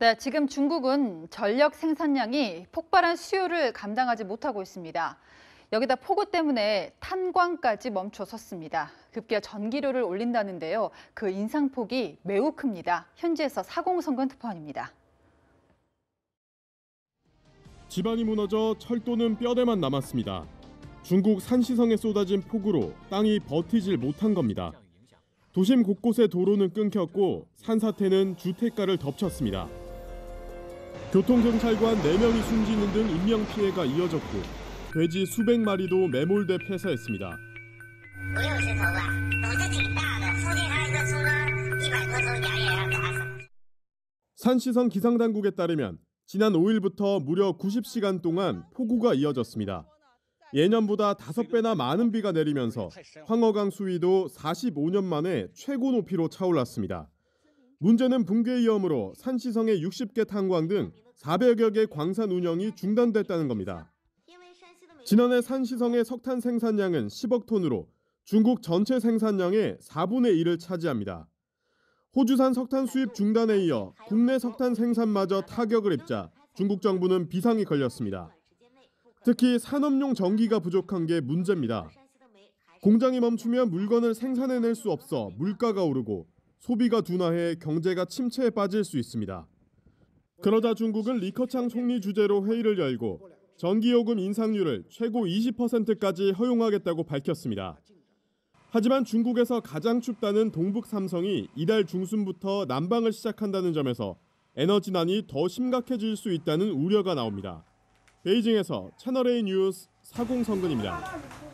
네, 지금 중국은 전력 생산량이 폭발한 수요를 감당하지 못하고 있습니다. 여기다 폭우 때문에 탄광까지 멈춰섰습니다. 급기야 전기료를 올린다는데요. 그 인상폭이 매우 큽니다. 현지에서 사공성근 특파원입니다. 집안이 무너져 철도는 뼈대만 남았습니다. 중국 산시성에 쏟아진 폭우로 땅이 버티질 못한 겁니다. 도심 곳곳의 도로는 끊겼고 산사태는 주택가를 덮쳤습니다. 교통경찰관 4명이 숨지는 등 인명피해가 이어졌고 돼지 수백 마리도 매몰돼 폐사했습니다. 산시성 기상당국에 따르면 지난 5일부터 무려 90시간 동안 폭우가 이어졌습니다. 예년보다 5배나 많은 비가 내리면서 황허강 수위도 45년 만에 최고 높이로 차올랐습니다. 문제는 붕괴 위험으로 산시성의 60개 탄광 등 400여 개 광산 운영이 중단됐다는 겁니다. 지난해 산시성의 석탄 생산량은 10억 톤으로 중국 전체 생산량의 4분의 1을 차지합니다. 호주산 석탄 수입 중단에 이어 국내 석탄 생산마저 타격을 입자 중국 정부는 비상이 걸렸습니다. 특히 산업용 전기가 부족한 게 문제입니다. 공장이 멈추면 물건을 생산해낼 수 없어 물가가 오르고 소비가 둔화해 경제가 침체에 빠질 수 있습니다. 그러자 중국은 리커창 총리 주재로 회의를 열고 전기요금 인상률을 최고 20%까지 허용하겠다고 밝혔습니다. 하지만 중국에서 가장 춥다는 동북 삼성이 이달 중순부터 난방을 시작한다는 점에서 에너지난이 더 심각해질 수 있다는 우려가 나옵니다. 베이징에서 채널A 뉴스 사공성근입니다.